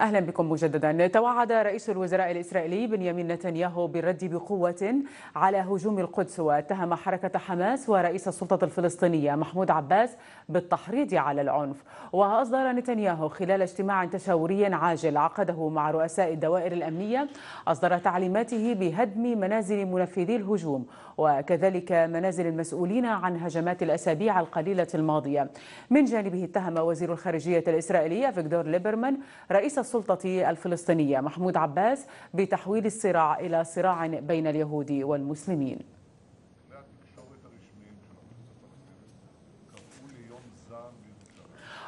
أهلا بكم مجددا توعد رئيس الوزراء الإسرائيلي بنيامين نتنياهو بالرد بقوة على هجوم القدس واتهم حركة حماس ورئيس السلطة الفلسطينية محمود عباس بالتحريض على العنف وأصدر نتنياهو خلال اجتماع تشاوري عاجل عقده مع رؤساء الدوائر الأمنية أصدر تعليماته بهدم منازل منفذي الهجوم وكذلك منازل المسؤولين عن هجمات الأسابيع القليلة الماضية من جانبه اتهم وزير الخارجية الإسرائيلية فيكتور ليبرمان رئيس السلطة الفلسطينية محمود عباس بتحويل الصراع إلى صراع بين اليهود والمسلمين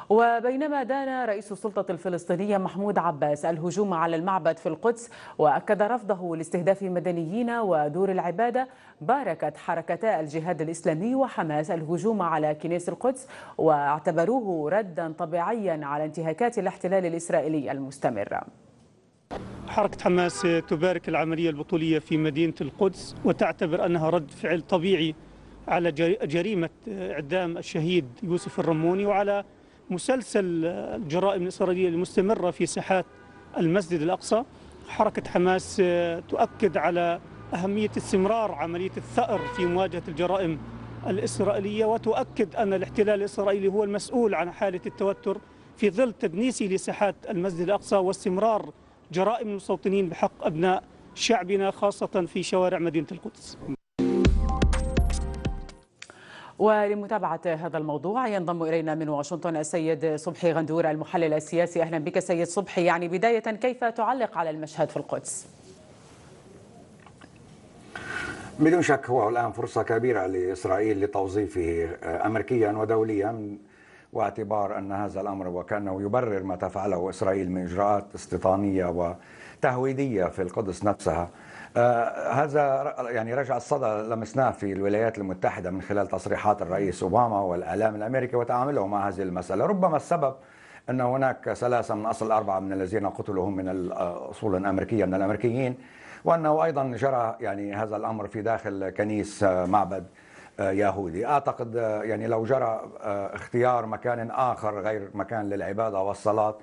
وبينما دان رئيس السلطة الفلسطينية محمود عباس الهجوم على المعبد في القدس وأكد رفضه لاستهداف مدنيين ودور العبادة باركت حركتا الجهاد الإسلامي وحماس الهجوم على كنيس القدس واعتبروه ردا طبيعيا على انتهاكات الاحتلال الإسرائيلي المستمرة حركة حماس تبارك العملية البطولية في مدينة القدس وتعتبر أنها رد فعل طبيعي على جريمة إعدام الشهيد يوسف الرموني وعلى مسلسل الجرائم الإسرائيلية المستمرة في ساحات المسجد الأقصى حركة حماس تؤكد على أهمية استمرار عملية الثأر في مواجهة الجرائم الإسرائيلية وتؤكد أن الاحتلال الإسرائيلي هو المسؤول عن حالة التوتر في ظل تدنيسه لساحات المسجد الأقصى واستمرار جرائم المستوطنين بحق أبناء شعبنا خاصة في شوارع مدينة القدس ولمتابعة هذا الموضوع ينضم إلينا من واشنطن السيد صبحي غندور المحلل السياسي أهلا بك سيد صبحي يعني بداية كيف تعلق على المشهد في القدس؟ بدون شك هو الآن فرصة كبيرة لإسرائيل لتوظيفه آه، أمريكيا ودوليا واعتبار أن هذا الأمر وكأنه يبرر ما تفعله إسرائيل من إجراءات استيطانية وتهويدية في القدس نفسها آه، هذا يعني رجع الصدى لمسناه في الولايات المتحدة من خلال تصريحات الرئيس أوباما والإعلام الأمريكي وتعامله مع هذه المسألة ربما السبب أن هناك ثلاثة من أصل أربعة من الذين قتلوا هم من الأصول آه، الأمريكية من الأمريكيين وأنه أيضا جرى يعني هذا الأمر في داخل كنيس آه، معبد يهودي أعتقد يعني لو جرى اختيار مكان آخر غير مكان للعبادة والصلاة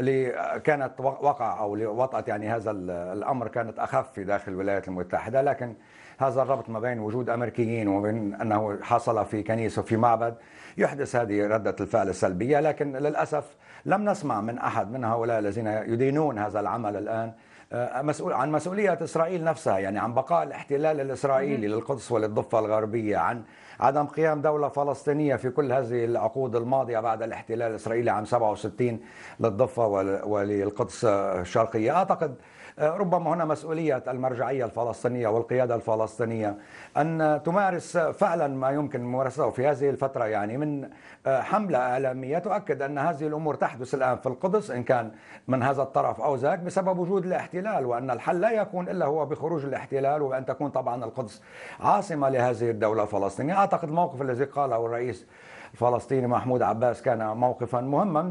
اللي كانت وقع او وطأت يعني هذا الامر كانت اخف في داخل الولايات المتحده لكن هذا الربط ما بين وجود امريكيين وبين انه حصل في كنيسه وفي معبد يحدث هذه رده الفعل السلبيه لكن للاسف لم نسمع من احد من هؤلاء الذين يدينون هذا العمل الان آه، مسؤول عن مسؤوليه اسرائيل نفسها يعني عن بقاء الاحتلال الاسرائيلي للقدس وللضفه الغربيه عن عدم قيام دولة فلسطينية في كل هذه العقود الماضية بعد الاحتلال الإسرائيلي عام 67 للضفة وللقدس الشرقية أعتقد آه، ربما هنا مسؤولية المرجعية الفلسطينية والقيادة الفلسطينية أن تمارس فعلا ما يمكن ممارسته في هذه الفترة يعني من آه، حملة إعلامية تؤكد أن هذه الأمور تحدث الآن في القدس إن كان من هذا الطرف أو ذاك بسبب وجود الاحتلال وأن الحل لا يكون إلا هو بخروج الاحتلال وأن تكون طبعا القدس عاصمة لهذه الدولة الفلسطينية أعتقد الموقف الذي قاله الرئيس الفلسطيني محمود عباس كان موقفا مهما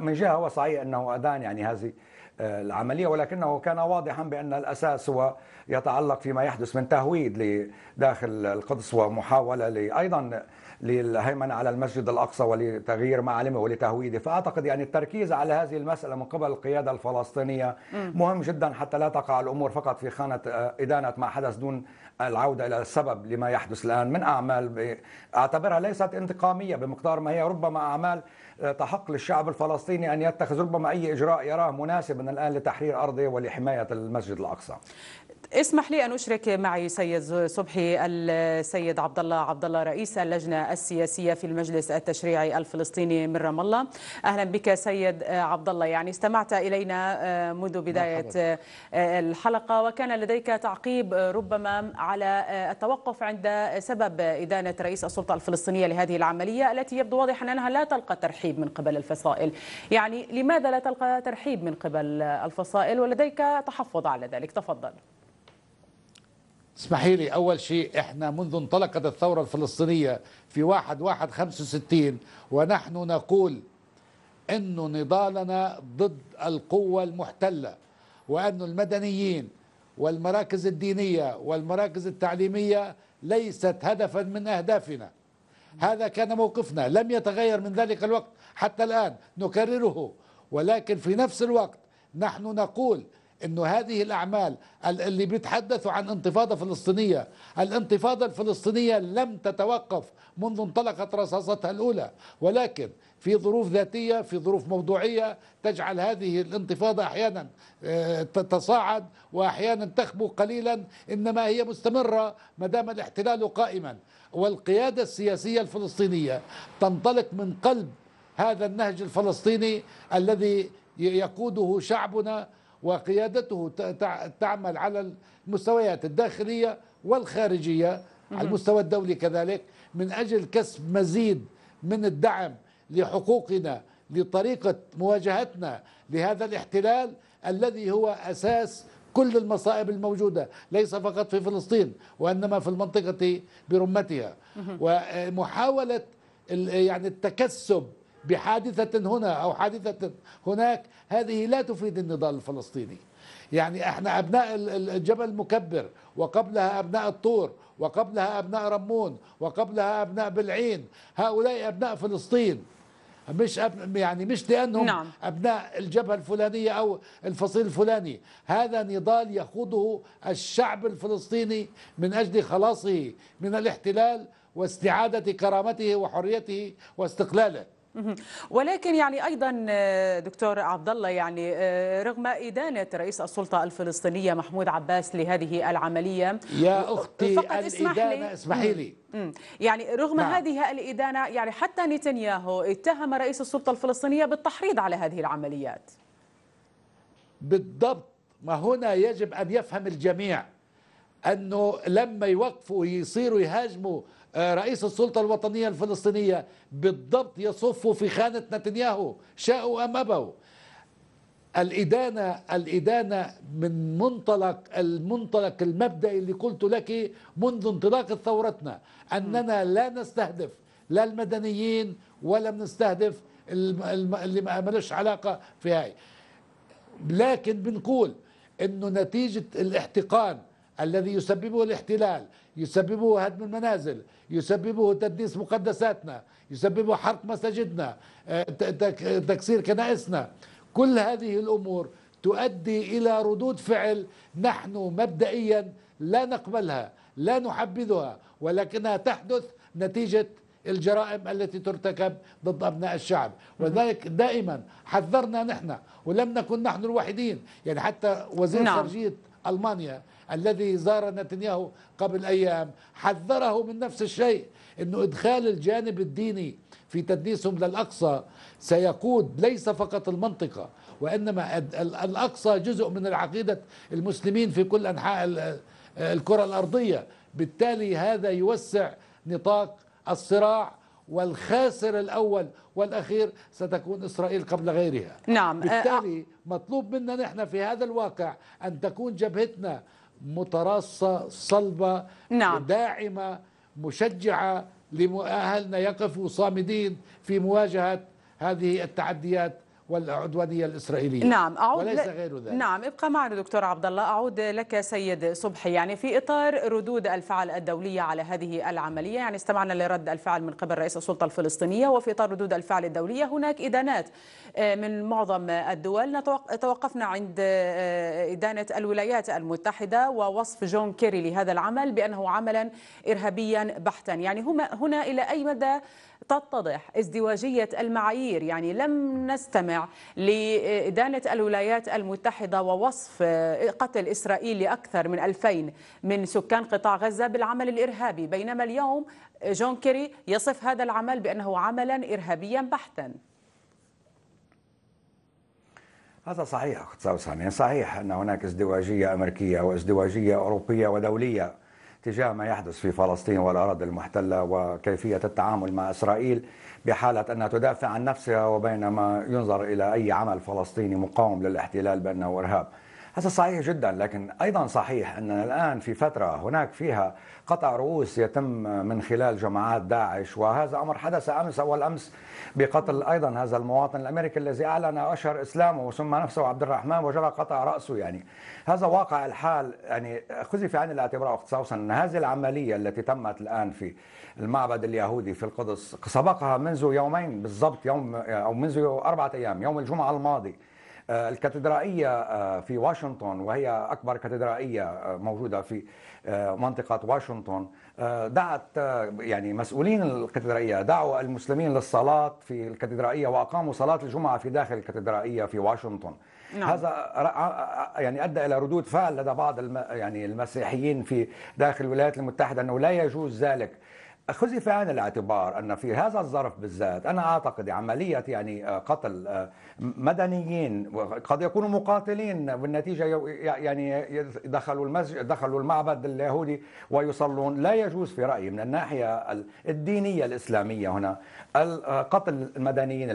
من جهة وصحيح أنه أدان يعني هذه آه، العملية ولكنه كان واضحا بأن الأساس هو يتعلق فيما يحدث من تهويد لداخل القدس ومحاولة أيضا للهيمنة على المسجد الأقصى ولتغيير معالمه ولتهويده فأعتقد يعني التركيز على هذه المسألة من قبل القيادة الفلسطينية مهم جدا حتى لا تقع الأمور فقط في خانة آه، إدانة ما حدث دون العودة إلى السبب لما يحدث الآن من أعمال أعتبرها ليست انتقامية بمقدار ما هي ربما أعمال آه، تحق للشعب الفلسطيني أن يتخذ ربما أي إجراء يراه مناسبا الآن لتحرير أرضه ولحماية المسجد الأقصى اسمح لي ان اشرك معي سيد صبحي السيد عبد الله عبد الله رئيس اللجنه السياسيه في المجلس التشريعي الفلسطيني من رام الله اهلا بك سيد عبد الله يعني استمعت الينا آه، منذ بدايه آه، الحلقه وكان لديك تعقيب آه، ربما على التوقف عند سبب ادانه رئيس السلطه الفلسطينيه لهذه العمليه التي يبدو واضحا انها لا تلقى ترحيب من قبل الفصائل يعني لماذا لا تلقى ترحيب من قبل الفصائل ولديك تحفظ على ذلك تفضل اسمحي لي أول شيء إحنا منذ انطلقت الثورة الفلسطينية في واحد واحد خمسة وستين ونحن نقول أن نضالنا ضد القوة المحتلة وأن المدنيين والمراكز الدينية والمراكز التعليمية ليست هدفا من أهدافنا هذا كان موقفنا لم يتغير من ذلك الوقت حتى الآن نكرره ولكن في نفس الوقت نحن نقول انه هذه الاعمال اللي بيتحدثوا عن انتفاضه فلسطينيه، الانتفاضه الفلسطينيه لم تتوقف منذ انطلقت رصاصتها الاولى، ولكن في ظروف ذاتيه، في ظروف موضوعيه تجعل هذه الانتفاضه احيانا آه، تتصاعد واحيانا تخبو قليلا، انما هي مستمره ما دام الاحتلال قائما، والقياده السياسيه الفلسطينيه تنطلق من قلب هذا النهج الفلسطيني الذي يقوده شعبنا وقيادته تعمل على المستويات الداخلية والخارجية على المستوى الدولي كذلك من أجل كسب مزيد من الدعم لحقوقنا لطريقة مواجهتنا لهذا الاحتلال الذي هو أساس كل المصائب الموجودة ليس فقط في فلسطين وإنما في المنطقة برمتها ومحاولة يعني التكسب بحادثة هنا أو حادثة هناك هذه لا تفيد النضال الفلسطيني يعني احنا ابناء الجبل المكبر وقبلها ابناء الطور وقبلها ابناء رمون وقبلها ابناء بالعين هؤلاء ابناء فلسطين مش أب... يعني مش لانهم نعم. ابناء الجبهه الفلانيه او الفصيل الفلاني هذا نضال يخوضه الشعب الفلسطيني من اجل خلاصه من الاحتلال واستعاده كرامته وحريته واستقلاله ولكن يعني ايضا آه، دكتور عبد الله يعني آه، رغم ادانه رئيس السلطه الفلسطينيه محمود عباس لهذه العمليه يا اختي فقط الادانه اسمحي لي يعني رغم نعم. هذه الادانه يعني حتى نتنياهو اتهم رئيس السلطه الفلسطينيه بالتحريض على هذه العمليات بالضبط ما هنا يجب ان يفهم الجميع انه لما يوقفوا يصيروا يهاجموا آه، رئيس السلطة الوطنية الفلسطينية بالضبط يصف في خانة نتنياهو شاءوا أم أبوا الإدانة الإدانة من منطلق المنطلق المبدئي اللي قلت لك منذ انطلاق ثورتنا أننا لا نستهدف لا المدنيين ولا نستهدف اللي ما لهش علاقة في هاي لكن بنقول أنه نتيجة الاحتقان الذي يسببه الاحتلال يسببه هدم المنازل يسببه تدنيس مقدساتنا يسببه حرق مساجدنا آه، تكسير كنائسنا كل هذه الأمور تؤدي إلى ردود فعل نحن مبدئيا لا نقبلها لا نحبذها ولكنها تحدث نتيجة الجرائم التي ترتكب ضد أبناء الشعب وذلك دائما حذرنا نحن ولم نكن نحن الوحيدين يعني حتى وزير نعم. سرجيت ألمانيا الذي زار نتنياهو قبل أيام حذره من نفس الشيء أنه إدخال الجانب الديني في تدنيسهم للأقصى سيقود ليس فقط المنطقة وإنما الأقصى جزء من العقيدة المسلمين في كل أنحاء الكرة الأرضية بالتالي هذا يوسع نطاق الصراع والخاسر الأول والأخير ستكون إسرائيل قبل غيرها نعم أه، بالتالي مطلوب منا نحن في هذا الواقع أن تكون جبهتنا متراصة صلبة نعم. داعمة مشجعة لأهلنا يقفوا صامدين في مواجهة هذه التعديات والعدوانيه الاسرائيليه نعم اعود وليس ل... غير ذلك نعم ابقى معنا دكتور عبد الله اعود لك سيد صبحي يعني في اطار ردود الفعل الدوليه على هذه العمليه يعني استمعنا لرد الفعل من قبل رئيس السلطه الفلسطينيه وفي اطار ردود الفعل الدوليه هناك ادانات آه، من معظم الدول توقفنا عند آه، آه، ادانه الولايات المتحده ووصف جون كيري لهذا العمل بانه عملا ارهابيا بحتا يعني هما هنا الى اي مدى تتضح ازدواجيه المعايير يعني لم نستمع لإدانة الولايات المتحدة ووصف قتل إسرائيل لأكثر من 2000 من سكان قطاع غزة بالعمل الإرهابي بينما اليوم جون كيري يصف هذا العمل بأنه عملا إرهابيا بحتا هذا صحيح أخت صحيح أن هناك ازدواجية أمريكية وازدواجية أوروبية ودولية تجاه ما يحدث في فلسطين والأراضي المحتلة وكيفية التعامل مع إسرائيل بحالة أنها تدافع عن نفسها وبينما ينظر إلى أي عمل فلسطيني مقاوم للاحتلال بأنه إرهاب هذا صحيح جدا لكن أيضا صحيح أننا الآن في فترة هناك فيها قطع رؤوس يتم من خلال جماعات داعش وهذا أمر حدث أمس أول أمس بقتل أيضا هذا المواطن الأمريكي الذي أعلن اشهر إسلامه وسمى نفسه عبد الرحمن وجرى قطع رأسه يعني هذا واقع الحال يعني خذي في عين الاعتبار اقتصاصا أن هذه العملية التي تمت الآن في المعبد اليهودي في القدس سبقها منذ يومين بالضبط يوم أو منذ أربعة أيام يوم الجمعة الماضي آه، الكاتدرائية آه، في واشنطن وهي أكبر كاتدرائية آه، موجودة في منطقة واشنطن دعت يعني مسؤولين الكاتدرائية دعوا المسلمين للصلاة في الكاتدرائية وأقاموا صلاة الجمعة في داخل الكاتدرائية في واشنطن نعم. هذا يعني ادى الى ردود فعل لدى بعض الم يعني المسيحيين في داخل الولايات المتحده انه لا يجوز ذلك خذ عين الاعتبار ان في هذا الظرف بالذات انا اعتقد عمليه يعني آه، قتل آه، مدنيين قد يكونوا مقاتلين بالنتيجه يعني دخلوا المسجد دخلوا المعبد اليهودي ويصلون لا يجوز في رايي من الناحيه الدينيه الاسلاميه هنا آه، قتل المدنيين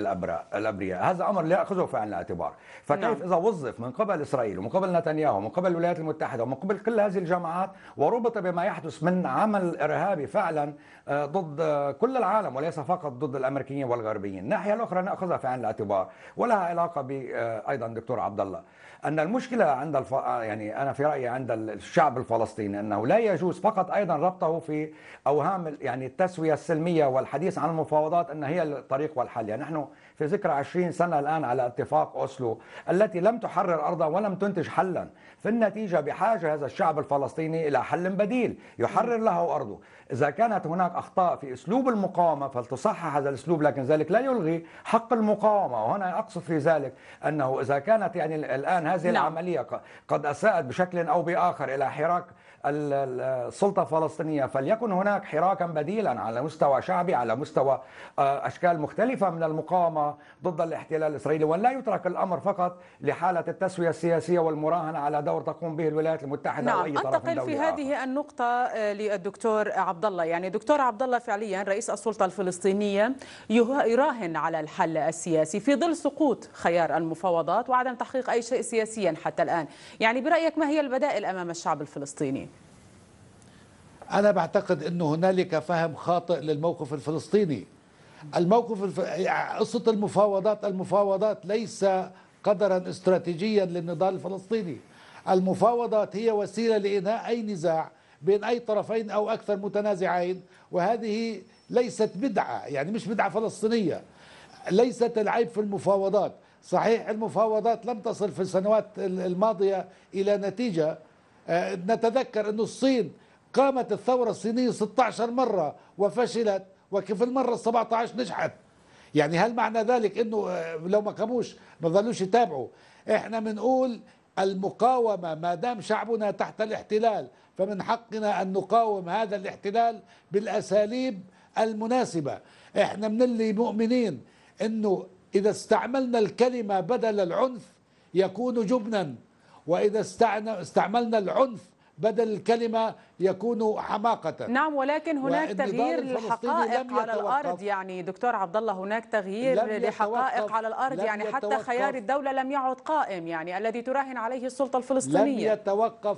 الابرياء هذا امر لا ياخذه في عين الاعتبار فكيف نعم. اذا وظف من قبل اسرائيل ومن قبل نتنياهو ومن قبل الولايات المتحده ومن قبل كل هذه الجماعات وربط بما يحدث من عمل ارهابي فعلا آه، ضد كل العالم وليس فقط ضد الامريكيين والغربيين الناحيه الاخرى ناخذها في عين الاعتبار ولها علاقه آه، ايضا دكتور عبد الله ان المشكله عند الف... يعني انا في رايي عند الشعب الفلسطيني انه لا يجوز فقط ايضا ربطه في اوهام يعني التسويه السلميه والحديث عن المفاوضات ان هي الطريق والحل يعني نحن في ذكرى 20 سنه الان على اتفاق اوسلو التي لم تحرر ارضا ولم تنتج حلا في النتيجه بحاجه هذا الشعب الفلسطيني الى حل بديل يحرر له ارضه اذا كانت هناك اخطاء في اسلوب المقاومه فلتصحح هذا الاسلوب لكن ذلك لا يلغي حق المقاومه وهنا اقصد في ذلك انه اذا كانت يعني الان هذه نعم. العملية قد أساءت بشكل أو بآخر إلى حراك السلطه الفلسطينيه فليكن هناك حراكا بديلا على مستوى شعبي على مستوى آه، اشكال مختلفه من المقاومه ضد الاحتلال الاسرائيلي ولا يترك الامر فقط لحاله التسويه السياسيه والمراهنه على دور تقوم به الولايات المتحده نعم أي طرف انتقل في هذه آخر. النقطه آه، للدكتور عبد الله يعني دكتور عبد الله فعليا رئيس السلطه الفلسطينيه يراهن على الحل السياسي في ظل سقوط خيار المفاوضات وعدم تحقيق اي شيء سياسيا حتى الان يعني برايك ما هي البدائل امام الشعب الفلسطيني أنا بعتقد أنه هنالك فهم خاطئ للموقف الفلسطيني الموقف الف... قصة المفاوضات المفاوضات ليس قدرا استراتيجيا للنضال الفلسطيني المفاوضات هي وسيلة لإنهاء أي نزاع بين أي طرفين أو أكثر متنازعين وهذه ليست بدعة يعني مش بدعة فلسطينية ليست العيب في المفاوضات صحيح المفاوضات لم تصل في السنوات الماضية إلى نتيجة أه، نتذكر أن الصين قامت الثورة الصينية 16 مرة وفشلت وكيف المرة 17 نجحت يعني هل معنى ذلك انه آه، لو ما قاموش ما ظلوش يتابعوا احنا بنقول المقاومة ما دام شعبنا تحت الاحتلال فمن حقنا ان نقاوم هذا الاحتلال بالاساليب المناسبة احنا من اللي مؤمنين انه اذا استعملنا الكلمة بدل العنف يكون جبنا واذا استعملنا العنف بدل الكلمة يكون حماقة نعم ولكن هناك تغيير للحقائق على الأرض يعني دكتور عبد الله هناك تغيير لحقائق على الأرض يعني, يعني حتى خيار الدولة لم يعد قائم يعني الذي تراهن عليه السلطة الفلسطينية لم يتوقف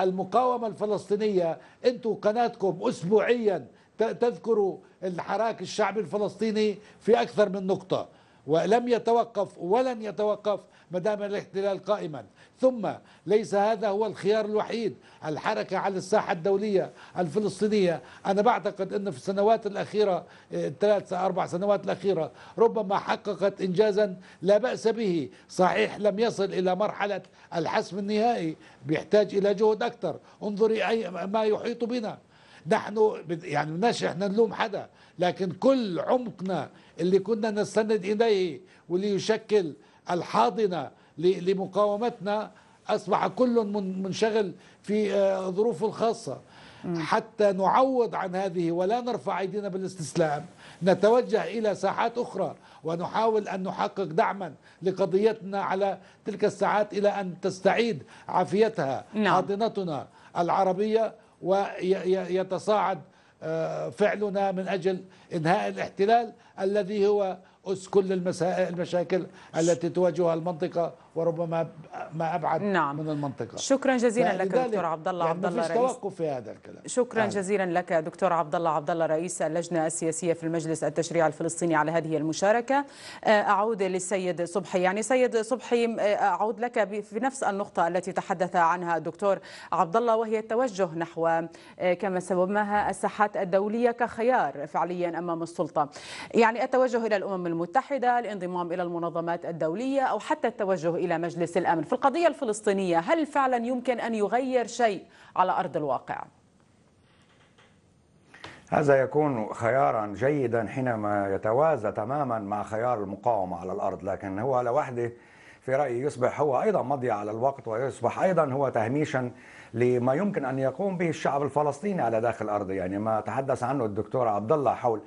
المقاومة الفلسطينية أنتم قناتكم أسبوعيا تذكروا الحراك الشعبي الفلسطيني في أكثر من نقطة ولم يتوقف ولن يتوقف ما دام الاحتلال قائما ثم ليس هذا هو الخيار الوحيد الحركة على الساحة الدولية الفلسطينية أنا بعتقد أنه في السنوات الأخيرة آه، الثلاث أربع سنوات الأخيرة ربما حققت إنجازا لا بأس به صحيح لم يصل إلى مرحلة الحسم النهائي بيحتاج إلى جهد أكثر انظري أي ما يحيط بنا نحن يعني بدناش احنا نلوم حدا لكن كل عمقنا اللي كنا نستند اليه واللي يشكل الحاضنه لمقاومتنا أصبح كل منشغل في آه، ظروفه الخاصة حتى نعوض عن هذه ولا نرفع أيدينا بالاستسلام نتوجه إلى ساحات أخرى ونحاول أن نحقق دعما لقضيتنا على تلك الساعات إلى أن تستعيد عافيتها نعم. حاضنتنا العربية ويتصاعد آه، فعلنا من أجل إنهاء الاحتلال الذي هو أس كل المشاكل التي تواجهها المنطقة وربما ما ابعد نعم. من المنطقه شكرا جزيلا لك دكتور عبد الله يعني عبد الله رئيس توقف في هذا الكلام شكرا يعني. جزيلا لك دكتور عبد الله عبد الله رئيس اللجنه السياسيه في المجلس التشريعي الفلسطيني على هذه المشاركه آه، اعود للسيد صبحي يعني سيد صبحي آه، اعود لك في نفس النقطه التي تحدث عنها الدكتور عبد الله وهي التوجه نحو آه، كما سماها الساحات الدوليه كخيار فعليا امام السلطه يعني التوجه الى الامم المتحده الانضمام الى المنظمات الدوليه او حتى التوجه إلى مجلس الأمن في القضية الفلسطينية هل فعلا يمكن أن يغير شيء على أرض الواقع؟ هذا يكون خيارا جيدا حينما يتوازى تماما مع خيار المقاومة على الأرض لكن هو لوحده في رأيي يصبح هو أيضا مضيع على الوقت ويصبح أيضا هو تهميشا لما يمكن أن يقوم به الشعب الفلسطيني على داخل الأرض يعني ما تحدث عنه الدكتور عبد الله حول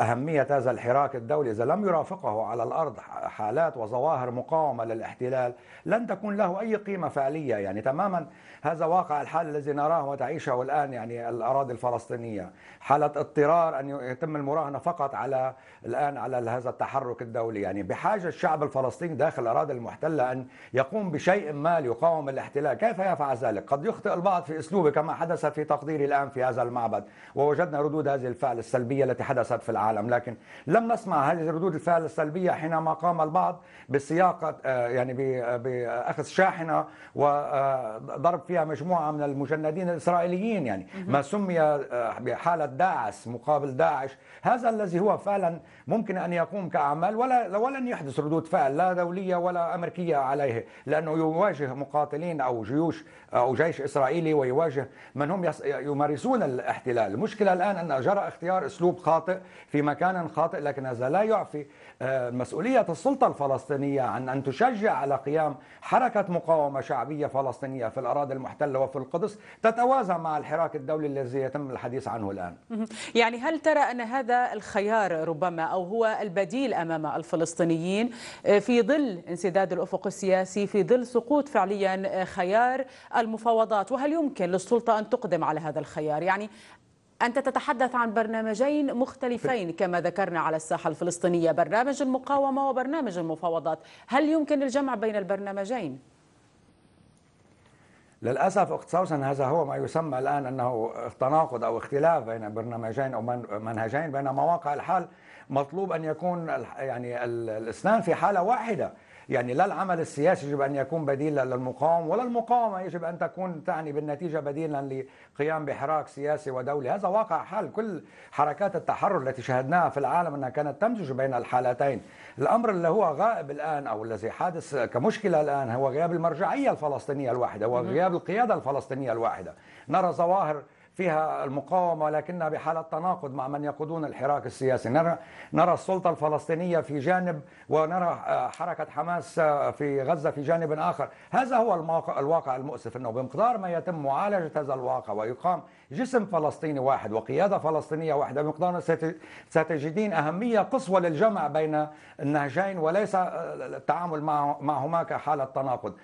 أهمية هذا الحراك الدولي إذا لم يرافقه على الأرض حالات وظواهر مقاومة للاحتلال لن تكون له أي قيمة فعلية يعني تماما هذا واقع الحال الذي نراه وتعيشه الآن يعني الأراضي الفلسطينية حالة اضطرار أن يتم المراهنة فقط على الآن على هذا التحرك الدولي يعني بحاجة الشعب الفلسطيني داخل الأراضي المحتلة أن يقوم بشيء ما ليقاوم الاحتلال كيف يفعل ذلك؟ قد يخطئ البعض في أسلوبه كما حدث في تقديري الآن في هذا المعبد ووجدنا ردود هذه الفعل السلبية التي حدثت في العالم العالم لكن لم نسمع هذه ردود الفعل السلبية حينما قام البعض بسياقة آه، يعني بأخذ شاحنة وضرب آه، فيها مجموعة من المجندين الإسرائيليين يعني ما سمي آه، بحالة داعس مقابل داعش هذا الذي هو فعلا ممكن أن يقوم كأعمال ولا ولن يحدث ردود فعل لا دولية ولا أمريكية عليه لأنه يواجه مقاتلين أو جيوش أو جيش إسرائيلي ويواجه من هم يمارسون الاحتلال المشكلة الآن أن جرى اختيار أسلوب خاطئ في مكان خاطئ لكن هذا لا يعفي آه، مسؤولية السلطة الفلسطينية عن أن تشجع على قيام حركة مقاومة شعبية فلسطينية في الأراضي المحتلة وفي القدس تتوازى مع الحراك الدولي الذي يتم الحديث عنه الآن يعني هل ترى أن هذا الخيار ربما أو هو البديل أمام الفلسطينيين آه، في ظل انسداد الأفق السياسي في ظل سقوط فعليا آه، خيار المفاوضات وهل يمكن للسلطة أن تقدم على هذا الخيار يعني أنت تتحدث عن برنامجين مختلفين كما ذكرنا على الساحة الفلسطينية برنامج المقاومة وبرنامج المفاوضات هل يمكن الجمع بين البرنامجين؟ للاسف سوسن هذا هو ما يسمى الان انه تناقض او اختلاف بين برنامجين او منهجين بين مواقع الحال مطلوب ان يكون يعني الاثنان في حاله واحده يعني لا العمل السياسي يجب أن يكون بديلا للمقاومة ولا المقاومة يجب أن تكون تعني بالنتيجة بديلا لقيام بحراك سياسي ودولي هذا واقع حال كل حركات التحرر التي شهدناها في العالم أنها كانت تمزج بين الحالتين الأمر اللي هو غائب الآن أو الذي حادث كمشكلة الآن هو غياب المرجعية الفلسطينية الواحدة وغياب القيادة الفلسطينية الواحدة نرى ظواهر فيها المقاومة لكنها بحالة تناقض مع من يقودون الحراك السياسي نرى, نرى السلطة الفلسطينية في جانب ونرى آه، حركة حماس آه، في غزة في جانب آخر هذا هو الواقع المؤسف أنه بمقدار ما يتم معالجة هذا الواقع ويقام جسم فلسطيني واحد وقيادة فلسطينية واحدة بمقدار ستجدين أهمية قصوى للجمع بين النهجين وليس آه، التعامل معهما كحالة تناقض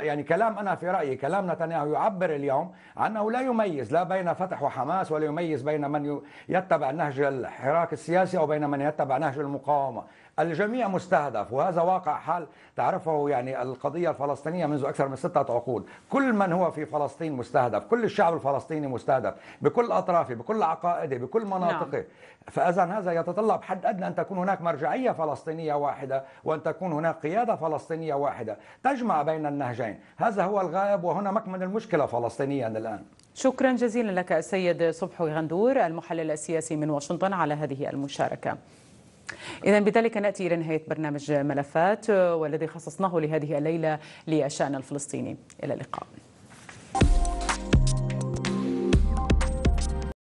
يعني كلام أنا في رأيي كلام نتنياهو يعبر اليوم عنه لا يميز لا بين فتح وحماس ولا يميز بين من يتبع نهج الحراك السياسي أو بين من يتبع نهج المقاومة الجميع مستهدف وهذا واقع حال تعرفه يعني القضية الفلسطينية منذ أكثر من ستة عقود كل من هو في فلسطين مستهدف كل الشعب الفلسطيني مستهدف بكل أطرافه بكل عقائده بكل نعم. مناطقه نعم. فإذا هذا يتطلب حد أدنى أن تكون هناك مرجعية فلسطينية واحدة وأن تكون هناك قيادة فلسطينية واحدة تجمع بين النهجين هذا هو الغائب وهنا مكمن المشكلة فلسطينيا الآن شكرا جزيلا لك السيد صبحي غندور المحلل السياسي من واشنطن على هذه المشاركه إذا بذلك نأتي إلى نهاية برنامج ملفات والذي خصصناه لهذه الليلة للشأن الفلسطيني إلى اللقاء